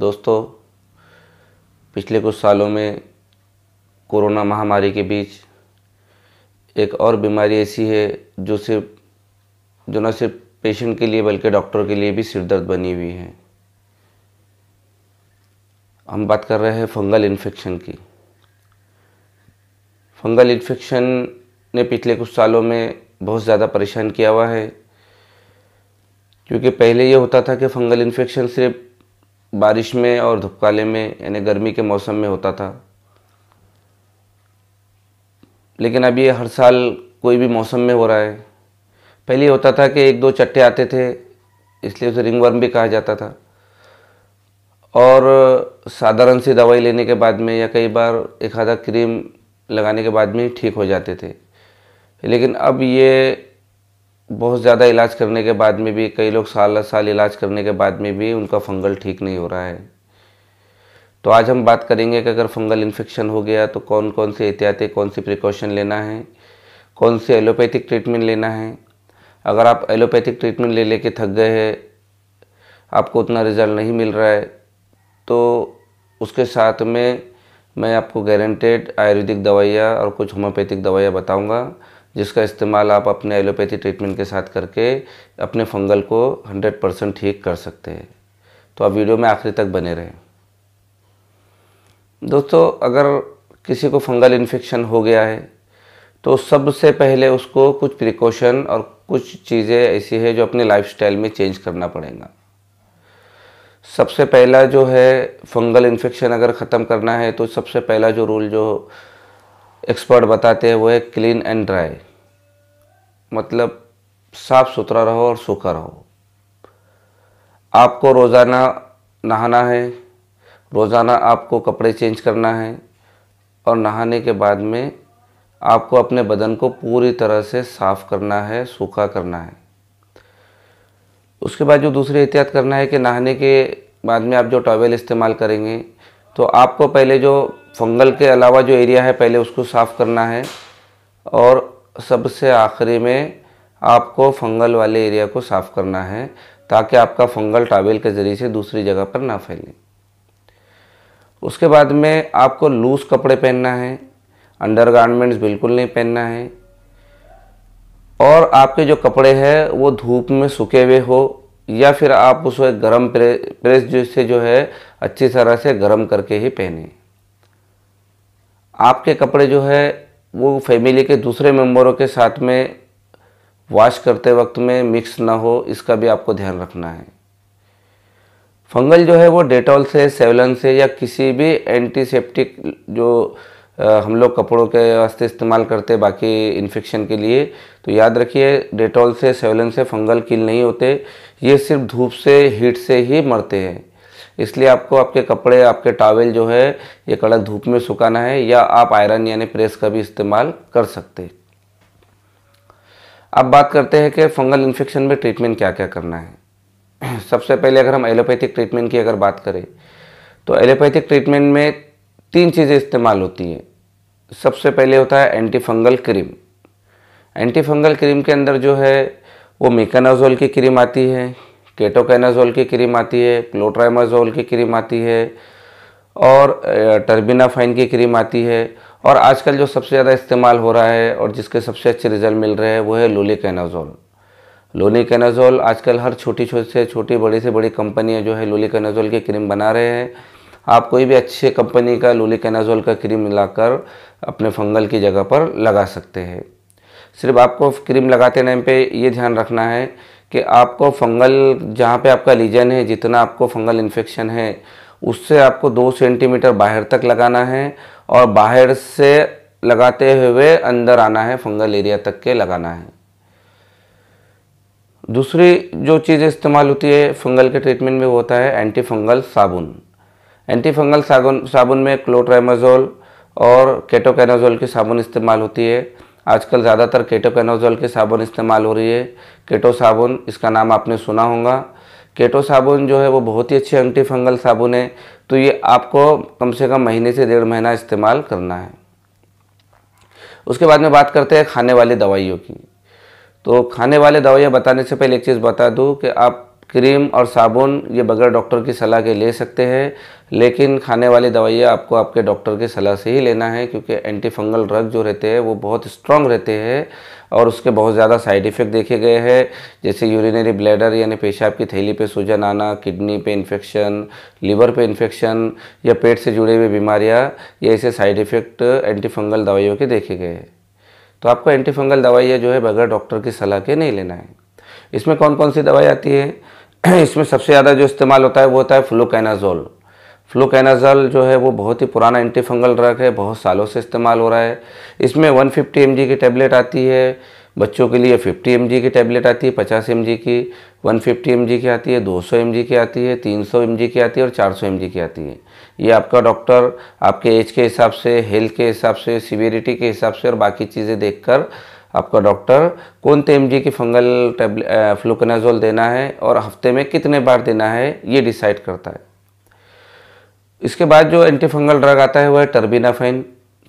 दोस्तों पिछले कुछ सालों में कोरोना महामारी के बीच एक और बीमारी ऐसी है जो सिर्फ जो न सिर्फ पेशेंट के लिए बल्कि डॉक्टर के लिए भी सिरदर्द बनी हुई है हम बात कर रहे हैं फंगल इन्फेक्शन की फंगल इन्फेक्शन ने पिछले कुछ सालों में बहुत ज़्यादा परेशान किया हुआ है क्योंकि पहले ये होता था कि फंगल इन्फेक्शन सिर्फ बारिश में और धुपकाले में यानी गर्मी के मौसम में होता था लेकिन अब ये हर साल कोई भी मौसम में हो रहा है पहले होता था कि एक दो चट्टे आते थे इसलिए उसे रिंगवर्म भी कहा जाता था और साधारण सी दवाई लेने के बाद में या कई बार एक आधा क्रीम लगाने के बाद में ठीक हो जाते थे लेकिन अब ये बहुत ज़्यादा इलाज करने के बाद में भी कई लोग साल साल इलाज करने के बाद में भी उनका फंगल ठीक नहीं हो रहा है तो आज हम बात करेंगे कि अगर फंगल इन्फेक्शन हो गया तो कौन कौन से एहतियाती कौन सी प्रिकॉशन लेना है कौन सी एलोपैथिक ट्रीटमेंट लेना है अगर आप एलोपैथिक ट्रीटमेंट ले लेके थक गए हैं आपको उतना रिज़ल्ट नहीं मिल रहा है तो उसके साथ में मैं आपको गारंटेड आयुर्वेदिक दवाइयाँ और कुछ होम्योपैथिक दवाइयाँ बताऊँगा जिसका इस्तेमाल आप अपने एलोपैथी ट्रीटमेंट के साथ करके अपने फंगल को 100 परसेंट ठीक कर सकते हैं तो आप वीडियो में आखिरी तक बने रहें दोस्तों अगर किसी को फंगल इन्फेक्शन हो गया है तो सबसे पहले उसको कुछ प्रिकॉशन और कुछ चीज़ें ऐसी है जो अपने लाइफस्टाइल में चेंज करना पड़ेगा सबसे पहला जो है फंगल इन्फेक्शन अगर ख़त्म करना है तो सबसे पहला जो रूल जो एक्सपर्ट बताते हैं वो है क्लीन एंड ड्राई मतलब साफ़ सुथरा रहो और सूखा रहो आपको रोज़ाना नहाना है रोज़ाना आपको कपड़े चेंज करना है और नहाने के बाद में आपको अपने बदन को पूरी तरह से साफ़ करना है सूखा करना है उसके बाद जो दूसरी एहतियात करना है कि नहाने के बाद में आप जो टॉवेल इस्तेमाल करेंगे तो आपको पहले जो फंगल के अलावा जो एरिया है पहले उसको साफ़ करना है और सबसे आखिरी में आपको फंगल वाले एरिया को साफ़ करना है ताकि आपका फंगल टावेल के ज़रिए से दूसरी जगह पर ना फैले उसके बाद में आपको लूज़ कपड़े पहनना है अंडर गारमेंट्स बिल्कुल नहीं पहनना है और आपके जो कपड़े हैं वो धूप में सूखे हुए हो या फिर आप उसको गर्म प्रेस जिससे जो है अच्छी तरह से गर्म करके ही पहने आपके कपड़े जो है वो फैमिली के दूसरे मेम्बरों के साथ में वॉश करते वक्त में मिक्स ना हो इसका भी आपको ध्यान रखना है फंगल जो है वो डेटॉल से सेवलन से या किसी भी एंटीसेप्टिक जो हम लोग कपड़ों के वास्ते इस्तेमाल करते बाकी इन्फेक्शन के लिए तो याद रखिए डेटॉल से सेवलन से फंगल किल नहीं होते ये सिर्फ धूप से हीट से ही मरते हैं इसलिए आपको आपके कपड़े आपके टावेल जो है ये कड़क धूप में सुखाना है या आप आयरन यानी प्रेस का भी इस्तेमाल कर सकते हैं अब बात करते हैं कि फंगल इन्फेक्शन में ट्रीटमेंट क्या क्या करना है सबसे पहले अगर हम एलोपैथिक ट्रीटमेंट की अगर बात करें तो एलोपैथिक ट्रीटमेंट में तीन चीज़ें इस्तेमाल होती हैं सबसे पहले होता है anti fungal cream anti fungal cream के अंदर जो है वो मेकानाजोल की क्रीम आती है केटोकैनाजोल की क्रीम आती है क्लोट्राइमाजोल की क्रीम आती है और टर्बिनाफाइन की क्रीम आती है और आजकल जो सबसे ज़्यादा इस्तेमाल हो रहा है और जिसके सबसे अच्छे रिजल्ट मिल रहे हैं वो है लोली लोलिकैनाजोल आजकल हर छोटी छोटी से छोटी बड़ी से बड़ी कंपनियाँ जो है कैनाजोल की क्रीम बना रहे हैं आप कोई भी अच्छे कंपनी का लोलिकैनाजोल का क्रीम मिलाकर अपने फंगल की जगह पर लगा सकते हैं सिर्फ आपको क्रीम लगाते टाइम पे ये ध्यान रखना है कि आपको फंगल जहाँ पे आपका लीजन है जितना आपको फंगल इन्फेक्शन है उससे आपको दो सेंटीमीटर बाहर तक लगाना है और बाहर से लगाते हुए अंदर आना है फंगल एरिया तक के लगाना है दूसरी जो चीज़ इस्तेमाल होती है फंगल के ट्रीटमेंट में होता है एंटी फंगल साबुन एंटी फंगल साबुन साबुन में क्लोट्रामाज़ोल और केटोकेनाजोल की साबुन इस्तेमाल होती है आजकल ज़्यादातर केटोकेनोजोल के साबुन इस्तेमाल हो रही है केटो साबुन इसका नाम आपने सुना होगा केटो साबुन जो है वो बहुत ही अच्छे एंटी फंगल साबुन है तो ये आपको कम से कम महीने से डेढ़ महीना इस्तेमाल करना है उसके बाद में बात करते हैं खाने वाली दवाइयों की तो खाने वाले दवाइयाँ बताने से पहले एक चीज़ बता दूँ कि आप क्रीम और साबुन ये बगैर डॉक्टर की सलाह के ले सकते हैं लेकिन खाने वाली दवाइयाँ आपको आपके डॉक्टर की सलाह से ही लेना है क्योंकि एंटीफंगल ड्रग जो रहते हैं वो बहुत स्ट्रांग रहते हैं और उसके बहुत ज़्यादा साइड इफ़ेक्ट देखे गए हैं जैसे यूरिनरी ब्लैडर यानी पेशाब की थैली पे सूजन आना किडनी पे इन्फेक्शन लीवर पे इन्फेक्शन या पेट से जुड़े हुए बीमारियाँ ये ऐसे साइड इफ़ेक्ट एंटीफंगल दवाइयों के देखे गए हैं तो आपको एंटीफंगल दवाइयाँ जो है बगैर डॉक्टर की सलाह के नहीं लेना है इसमें कौन कौन सी दवाई आती है इसमें सबसे ज़्यादा जो इस्तेमाल होता है वो होता है फ्लोकैनाजोल फ्लोकैनाजोल जो है वो बहुत ही पुराना एंटीफंगल ड्रग है बहुत सालों से इस्तेमाल हो रहा है इसमें 150 फिफ्टी की टैबलेट आती है बच्चों के लिए 50 एम की टैबलेट आती है 50 एम की 150 फिफ्टी एम की आती है 200 एम की आती है 300 एम की आती है और 400 एम की आती है ये आपका डॉक्टर आपके एज के हिसाब से हेल्थ के हिसाब से सीवियरिटी के हिसाब से और बाकी चीज़ें देखकर आपका डॉक्टर कौन से एम की फंगल फ्लोकनाजोल देना है और हफ्ते में कितने बार देना है ये डिसाइड करता है इसके बाद जो एंटी फंगल ड्रग आता है वह है टर्बिनाफेन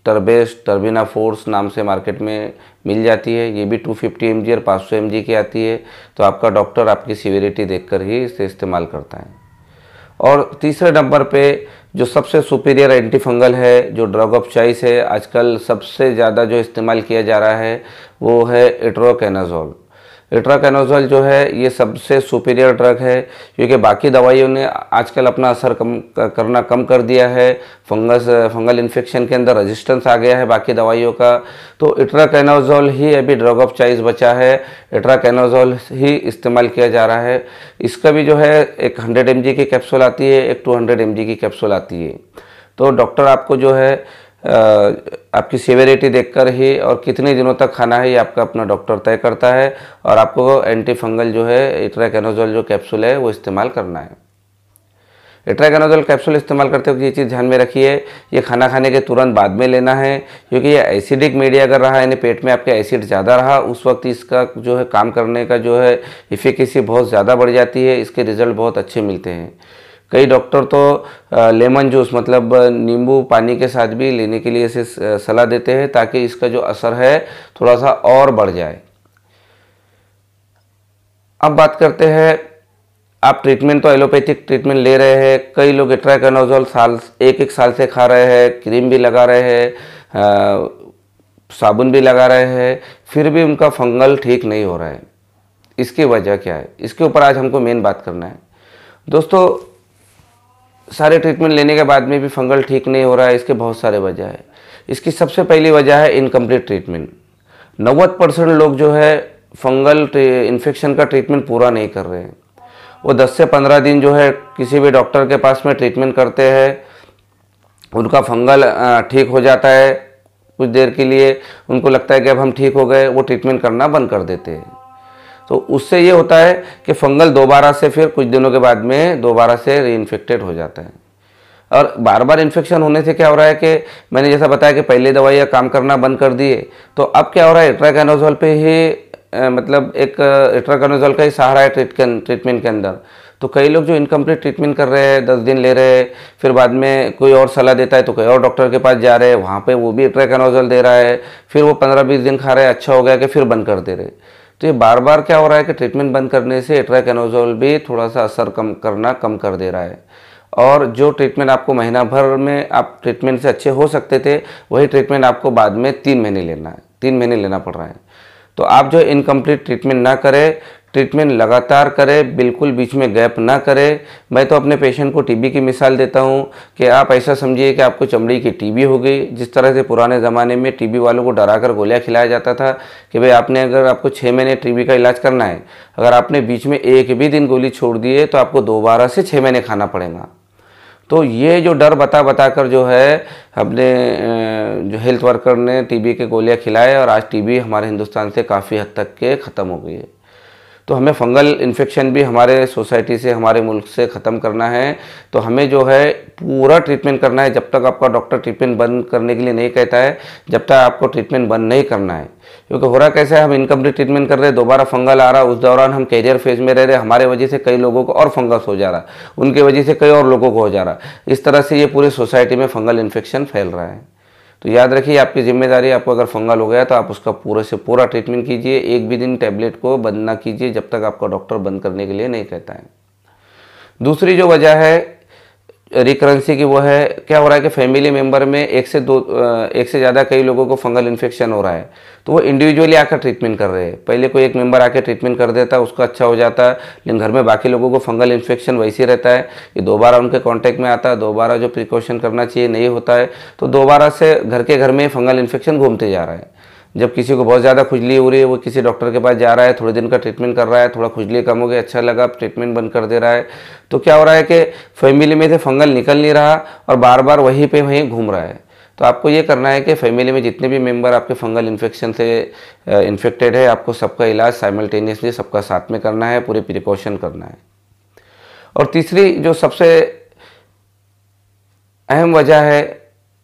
टर्बेस टर्बिना फोर्स नाम से मार्केट में मिल जाती है ये भी 250 फिफ्टी और 500 सौ की आती है तो आपका डॉक्टर आपकी सीवियरिटी देखकर ही इसे इस्तेमाल करता है और तीसरे नंबर पे जो सबसे सुपीरियर एंटीफंगल है जो ड्रग ऑफ चॉइस है आजकल सबसे ज़्यादा जो इस्तेमाल किया जा रहा है वो है इट्रोकेनाजोल इट्राकेनाजोल जो है ये सबसे सुपीरियर ड्रग है क्योंकि बाकी दवाइयों ने आजकल अपना असर कम करना कम कर दिया है फंगस फंगल इन्फेक्शन के अंदर रेजिस्टेंस आ गया है बाकी दवाइयों का तो इट्राकेनाजोल ही अभी ड्रग ऑफ चॉइस बचा है इट्राकेनाजोल ही इस्तेमाल किया जा रहा है इसका भी जो है एक हंड्रेड एम की कैप्सूल आती है एक टू हंड्रेड एम की कैप्सूल आती है तो डॉक्टर आपको जो है आपकी सीवेरिटी देखकर ही और कितने दिनों तक खाना है ये आपका अपना डॉक्टर तय करता है और आपको एंटी फंगल जो है इट्राकेनोजोल जो कैप्सूल है वो इस्तेमाल करना है इट्राकेनोजोल कैप्सूल इस्तेमाल करते हुए ये चीज़ ध्यान में रखिए ये खाना खाने के तुरंत बाद में लेना है क्योंकि ये एसिडिक मीडिया अगर रहा यानी पेट में आपके एसिड ज़्यादा रहा उस वक्त इसका जो है काम करने का जो है इफिकेसी बहुत ज़्यादा बढ़ जाती है इसके रिज़ल्ट बहुत अच्छे मिलते हैं कई डॉक्टर तो लेमन जूस मतलब नींबू पानी के साथ भी लेने के लिए इसे सलाह देते हैं ताकि इसका जो असर है थोड़ा सा और बढ़ जाए अब बात करते हैं आप ट्रीटमेंट तो एलोपैथिक ट्रीटमेंट ले रहे हैं कई लोग एट्राकनोजोल साल एक एक साल से खा रहे हैं क्रीम भी लगा रहे हैं साबुन भी लगा रहे हैं फिर भी उनका फंगल ठीक नहीं हो रहा है इसकी वजह क्या है इसके ऊपर आज हमको मेन बात करना है दोस्तों सारे ट्रीटमेंट लेने के बाद में भी फंगल ठीक नहीं हो रहा है इसके बहुत सारे वजह है इसकी सबसे पहली वजह है इनकम्प्लीट ट्रीटमेंट नव्वद परसेंट लोग जो है फंगल इन्फेक्शन का ट्रीटमेंट पूरा नहीं कर रहे हैं वो 10 से 15 दिन जो है किसी भी डॉक्टर के पास में ट्रीटमेंट करते हैं उनका फंगल ठीक हो जाता है कुछ देर के लिए उनको लगता है कि अब हम ठीक हो गए वो ट्रीटमेंट करना बंद कर देते हैं तो उससे ये होता है कि फंगल दोबारा से फिर कुछ दिनों के बाद में दोबारा से रीइन्फेक्टेड हो जाता है और बार बार इन्फेक्शन होने से क्या हो रहा है कि मैंने जैसा बताया कि पहले दवाइयाँ काम करना बंद कर दिए तो अब क्या हो रहा है इट्राकैनोजोल पे ही मतलब एक इट्राकैनोजोल का ही सहारा है ट्रीटमेंट के अंदर तो कई लोग जो इनकम्प्लीट ट्रीटमेंट कर रहे हैं दस दिन ले रहे हैं फिर बाद में कोई और सलाह देता है तो कोई और डॉक्टर के पास जा रहे हैं वहाँ पे वो भी ट्रेकनोजल दे रहा है फिर वो पंद्रह बीस दिन खा रहे हैं अच्छा हो गया कि फिर बंद कर दे रहे तो ये बार बार क्या हो रहा है कि ट्रीटमेंट बंद करने से एट्राकेनोजोल भी थोड़ा सा असर कम करना कम कर दे रहा है और जो ट्रीटमेंट आपको महीना भर में आप ट्रीटमेंट से अच्छे हो सकते थे वही ट्रीटमेंट आपको बाद में तीन महीने लेना है तीन महीने लेना पड़ रहा है तो आप जो इनकम्प्लीट ट्रीटमेंट ना करें ट्रीटमेंट लगातार करें बिल्कुल बीच में गैप ना करें मैं तो अपने पेशेंट को टीबी की मिसाल देता हूं कि आप ऐसा समझिए कि आपको चमड़ी की टीबी हो गई जिस तरह से पुराने ज़माने में टीबी वालों को डरा कर गोलियाँ खिलाया जाता था कि भाई आपने अगर आपको छः महीने टीबी का इलाज करना है अगर आपने बीच में एक भी दिन गोली छोड़ दी तो आपको दोबारा से छः महीने खाना पड़ेगा तो ये जो डर बता बता कर जो है अपने जो हेल्थ वर्कर ने टीबी के गोलियां खिलाए और आज टीबी हमारे हिंदुस्तान से काफ़ी हद तक के ख़त्म हो गई है तो हमें फंगल इन्फेक्शन भी हमारे सोसाइटी से हमारे मुल्क से ख़त्म करना है तो हमें जो है पूरा ट्रीटमेंट करना है जब तक आपका डॉक्टर ट्रीटमेंट बंद करने के लिए नहीं कहता है जब तक आपको ट्रीटमेंट बंद नहीं करना है क्योंकि हो रहा कैसा है हम इनकम्प्लीट ट्रीटमेंट कर रहे हैं दोबारा फंगल आ रहा उस दौरान हम कैरियर फेज में रह रहे हमारे वजह से कई लोगों को और फंगस हो जा रहा उनके वजह से कई और लोगों को हो जा रहा इस तरह से ये पूरी सोसाइटी में फंगल इन्फेक्शन फैल रहा है तो याद रखिए आपकी जिम्मेदारी आपको अगर फंगल हो गया तो आप उसका पूरे से पूरा ट्रीटमेंट कीजिए एक भी दिन टैबलेट को बंद ना कीजिए जब तक आपका डॉक्टर बंद करने के लिए नहीं कहता है दूसरी जो वजह है रिकरेंसी की वो है क्या हो रहा है कि फैमिली मेम्बर में एक से दो एक से ज़्यादा कई लोगों को फंगल इन्फेक्शन हो रहा है तो वो इंडिविजुअली आकर ट्रीटमेंट कर रहे हैं पहले कोई एक मेंबर आकर ट्रीटमेंट कर देता उसका अच्छा हो जाता है लेकिन घर में बाकी लोगों को फंगल इन्फेक्शन वैसे रहता है कि दोबारा उनके कॉन्टैक्ट में आता है दोबारा जो प्रिकॉशन करना चाहिए नहीं होता है तो दोबारा से घर के घर में फंगल इन्फेक्शन घूमते जा रहा है जब किसी को बहुत ज़्यादा खुजली हो रही है वो किसी डॉक्टर के पास जा रहा है थोड़े दिन का ट्रीटमेंट कर रहा है थोड़ा खुजली कम हो गई अच्छा लगा ट्रीटमेंट बंद कर दे रहा है तो क्या हो रहा है कि फैमिली में से फंगल निकल नहीं रहा और बार बार वहीं पर वहीं घूम रहा है तो आपको ये करना है कि फैमिली में जितने भी मेंबर आपके फंगल इन्फेक्शन से इन्फेक्टेड है आपको सबका इलाज साइमल्टेनियसली सबका साथ में करना है पूरे प्रिकॉशन करना है और तीसरी जो सबसे अहम वजह है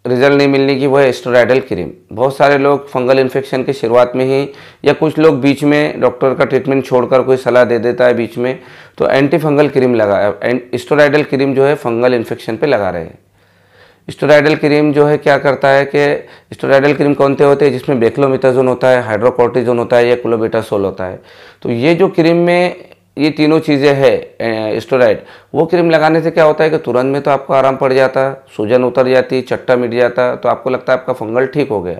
रिजल्ट नहीं मिलने की वो है स्टोराइडल क्रीम बहुत सारे लोग फंगल इन्फेक्शन की शुरुआत में ही या कुछ लोग बीच में डॉक्टर का ट्रीटमेंट छोड़कर कोई सलाह दे देता है बीच में तो एंटी फंगल क्रीम लगा एस्टोराइडल क्रीम जो है फंगल इन्फेक्शन पे लगा रहे हैं स्टोराइडल क्रीम जो है क्या करता है कि स्टोराइडल क्रीम कौन से होते हैं जिसमें बेक्लोमिथाजोन होता है हाइड्रोकोर्टिजोन होता है या क्लोबेटासोल होता है तो ये जो क्रीम में ये तीनों चीज़ें है स्टोराइड वो क्रीम लगाने से क्या होता है कि तुरंत में तो आपको आराम पड़ जाता सूजन उतर जाती चट्टा मिट जाता तो आपको लगता है आपका फंगल ठीक हो गया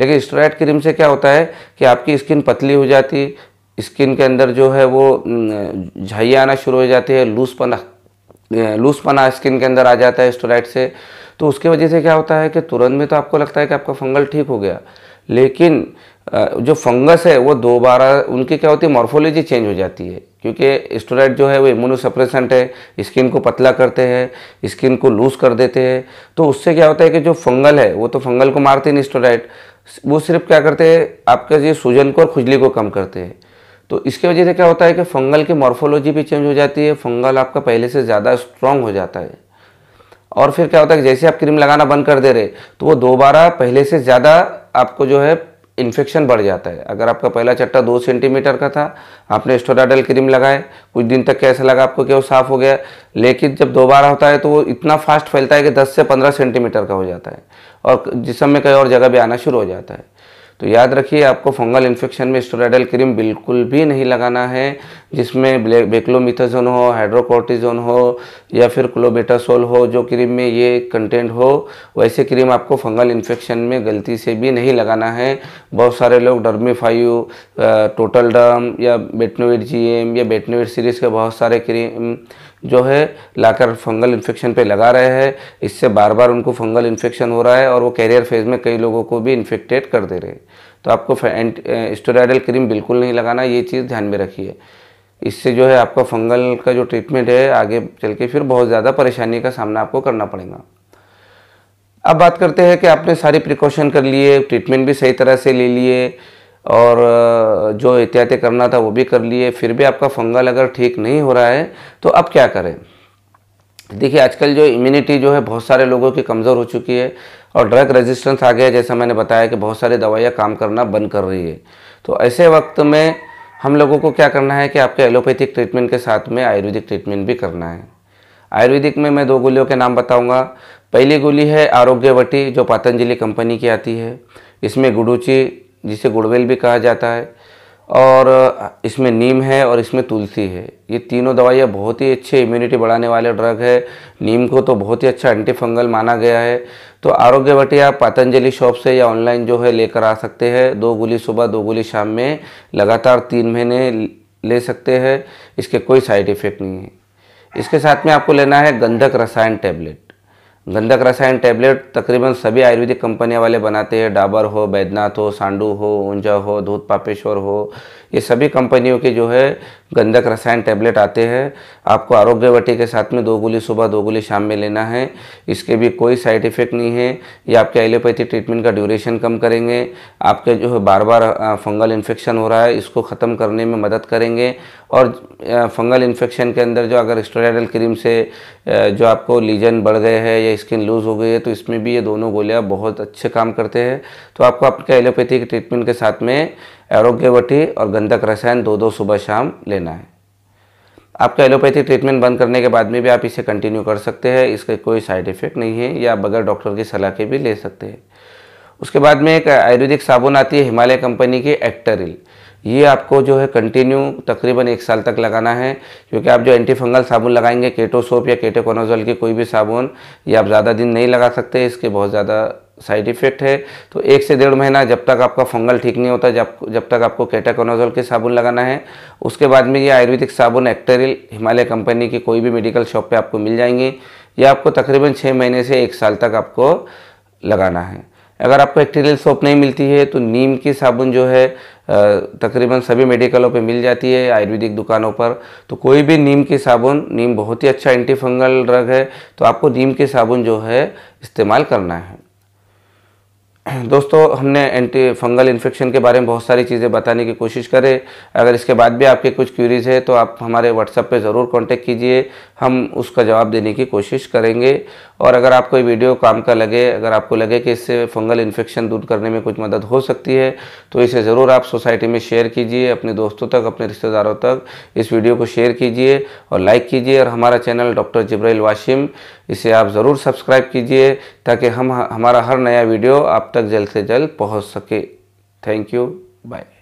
लेकिन स्टोराइड क्रीम से क्या होता है कि आपकी स्किन पतली हो जाती स्किन के अंदर जो है वो झाइया आना शुरू हो जाती है लूजपना लूजपना स्किन के अंदर आ जाता है स्टोराइड से तो उसकी वजह से क्या होता है कि तुरंत में तो आपको लगता है कि आपका फंगल ठीक हो गया लेकिन जो फंगस है वो दोबारा उनकी क्या होती है मॉर्फोलॉजी चेंज हो जाती है क्योंकि स्टोराइड जो है वो इम्यूनोसप्रेसेंट है स्किन को पतला करते हैं स्किन को लूज़ कर देते हैं तो उससे क्या होता है कि जो फंगल है वो तो फंगल को मारते नहीं स्टोराइड वो सिर्फ क्या करते हैं आपके ये सूजन को और खुजली को कम करते हैं तो इसके वजह से क्या होता है कि फंगल की मॉर्फोलॉजी भी चेंज हो जाती है फंगल आपका पहले से ज़्यादा स्ट्रांग हो जाता है और फिर क्या होता है जैसे आप क्रीम लगाना बंद कर दे रहे तो वो दोबारा पहले से ज़्यादा आपको जो है इन्फेक्शन बढ़ जाता है अगर आपका पहला चट्टा दो सेंटीमीटर का था आपने स्टोराडल क्रीम लगाए कुछ दिन तक कैसा लगा आपको क्या वो साफ़ हो गया लेकिन जब दोबारा होता है तो वो इतना फास्ट फैलता है कि 10 से 15 सेंटीमीटर का हो जाता है और जिसम में कई और जगह भी आना शुरू हो जाता है तो याद रखिए आपको फंगल इन्फेक्शन में स्टोराडल क्रीम बिल्कुल भी नहीं लगाना है जिसमें बेक्लोमिथाजोन हो हाइड्रोकोर्टिजोन हो या फिर क्लोबेटासोल हो जो क्रीम में ये कंटेंट हो वैसे क्रीम आपको फंगल इन्फेक्शन में गलती से भी नहीं लगाना है बहुत सारे लोग डर्मीफायू टोटल डर्म या बेटनोविट जी या बेटनोविट सीरीज़ के बहुत सारे क्रीम जो है लाकर फंगल इन्फेक्शन पे लगा रहे हैं इससे बार बार उनको फंगल इन्फेक्शन हो रहा है और वो कैरियर फेज़ में कई लोगों को भी इन्फेक्टेड कर दे रहे हैं तो आपको स्टोराइडल क्रीम बिल्कुल नहीं लगाना ये चीज़ ध्यान में रखिए इससे जो है आपका फंगल का जो ट्रीटमेंट है आगे चल के फिर बहुत ज़्यादा परेशानी का सामना आपको करना पड़ेगा अब बात करते हैं कि आपने सारी प्रिकॉशन कर लिए ट्रीटमेंट भी सही तरह से ले लिए और जो एहतियातें करना था वो भी कर लिए फिर भी आपका फंगल अगर ठीक नहीं हो रहा है तो अब क्या करें देखिए आजकल जो इम्यूनिटी जो है बहुत सारे लोगों की कमज़ोर हो चुकी है और ड्रग रेजिस्टेंस आ गया जैसा मैंने बताया कि बहुत सारी दवाइयाँ काम करना बंद कर रही है तो ऐसे वक्त में हम लोगों को क्या करना है कि आपके एलोपैथिक ट्रीटमेंट के साथ में आयुर्वेदिक ट्रीटमेंट भी करना है आयुर्वेदिक में मैं दो गोलियों के नाम बताऊंगा पहली गोली है आरोग्यवटी जो पतंजलि कंपनी की आती है इसमें गुडूची जिसे गुड़वेल भी कहा जाता है और इसमें नीम है और इसमें तुलसी है ये तीनों दवाइयाँ बहुत ही अच्छे इम्यूनिटी बढ़ाने वाले ड्रग है नीम को तो बहुत ही अच्छा एंटी फंगल माना गया है तो आरोग्य आप पतंजलि शॉप से या ऑनलाइन जो है लेकर आ सकते हैं दो गोली सुबह दो गोली शाम में लगातार तीन महीने ले सकते हैं इसके कोई साइड इफ़ेक्ट नहीं है इसके साथ में आपको लेना है गंधक रसायन टैबलेट गंधक रसायन टैबलेट तकरीबन सभी आयुर्वेदिक कंपनियाँ वाले बनाते हैं डाबर हो बैद्यनाथ हो सांडू हो ऊंजा हो दूध पापेश्वर हो ये सभी कंपनियों के जो है गंधक रसायन टैबलेट आते हैं आपको आरोग्यवटी के साथ में दो गोली सुबह दो गोली शाम में लेना है इसके भी कोई साइड इफ़ेक्ट नहीं है ये आपके एलोपैथी ट्रीटमेंट का ड्यूरेशन कम करेंगे आपके जो है बार बार फंगल इन्फेक्शन हो रहा है इसको ख़त्म करने में मदद करेंगे और फंगल इन्फेक्शन के अंदर जो अगर स्टोराइडल क्रीम से जो आपको लीजन बढ़ गए हैं या स्किन लूज़ हो गई है तो इसमें भी ये दोनों गोलियाँ बहुत अच्छे काम करते हैं तो आपको आपके एलोपैथी ट्रीटमेंट के साथ में एरोग्यवटी और गंधक रसायन दो दो सुबह शाम लेना है आपका एलोपैथी ट्रीटमेंट बंद करने के बाद में भी आप इसे कंटिन्यू कर सकते हैं इसके कोई साइड इफ़ेक्ट नहीं है या आप बगैर डॉक्टर की सलाह के भी ले सकते हैं उसके बाद में एक आयुर्वेदिक साबुन आती है हिमालय कंपनी की एक्टरिल ये आपको जो है कंटिन्यू तकरीबन एक साल तक लगाना है क्योंकि आप जो एंटीफंगल साबुन लगाएंगे केटो सोप या केटोकोनाजोल की कोई भी साबुन ये आप ज़्यादा दिन नहीं लगा सकते इसके बहुत ज़्यादा साइड इफ़ेक्ट है तो एक से डेढ़ महीना जब तक आपका फंगल ठीक नहीं होता जब जब तक आपको कैटाकोनाजोल के साबुन लगाना है उसके बाद में ये आयुर्वेदिक साबुन एक्टेरिल हिमालय कंपनी की कोई भी मेडिकल शॉप पे आपको मिल जाएंगे ये आपको तकरीबन छः महीने से एक साल तक आपको लगाना है अगर आपको एक्टेरियल सोप नहीं मिलती है तो नीम की साबुन जो है तकरीबन सभी मेडिकलों पे मिल जाती है आयुर्वेदिक दुकानों पर तो कोई भी नीम की साबुन नीम बहुत ही अच्छा एंटीफंगल ड्रग है तो आपको नीम के साबुन जो है इस्तेमाल करना है दोस्तों हमने एंटी फंगल इन्फेक्शन के बारे में बहुत सारी चीज़ें बताने की कोशिश करें अगर इसके बाद भी आपके कुछ क्यूरीज है तो आप हमारे व्हाट्सएप पे ज़रूर कांटेक्ट कीजिए हम उसका जवाब देने की कोशिश करेंगे और अगर आपको ये वीडियो काम का लगे अगर आपको लगे कि इससे फंगल इन्फेक्शन दूर करने में कुछ मदद हो सकती है तो इसे ज़रूर आप सोसाइटी में शेयर कीजिए अपने दोस्तों तक अपने रिश्तेदारों तक इस वीडियो को शेयर कीजिए और लाइक कीजिए और हमारा चैनल डॉक्टर जब्राइल वाशिम इसे आप ज़रूर सब्सक्राइब कीजिए ताकि हम हमारा हर नया वीडियो आप तक जल्द से जल्द पहुंच सके थैंक यू बाय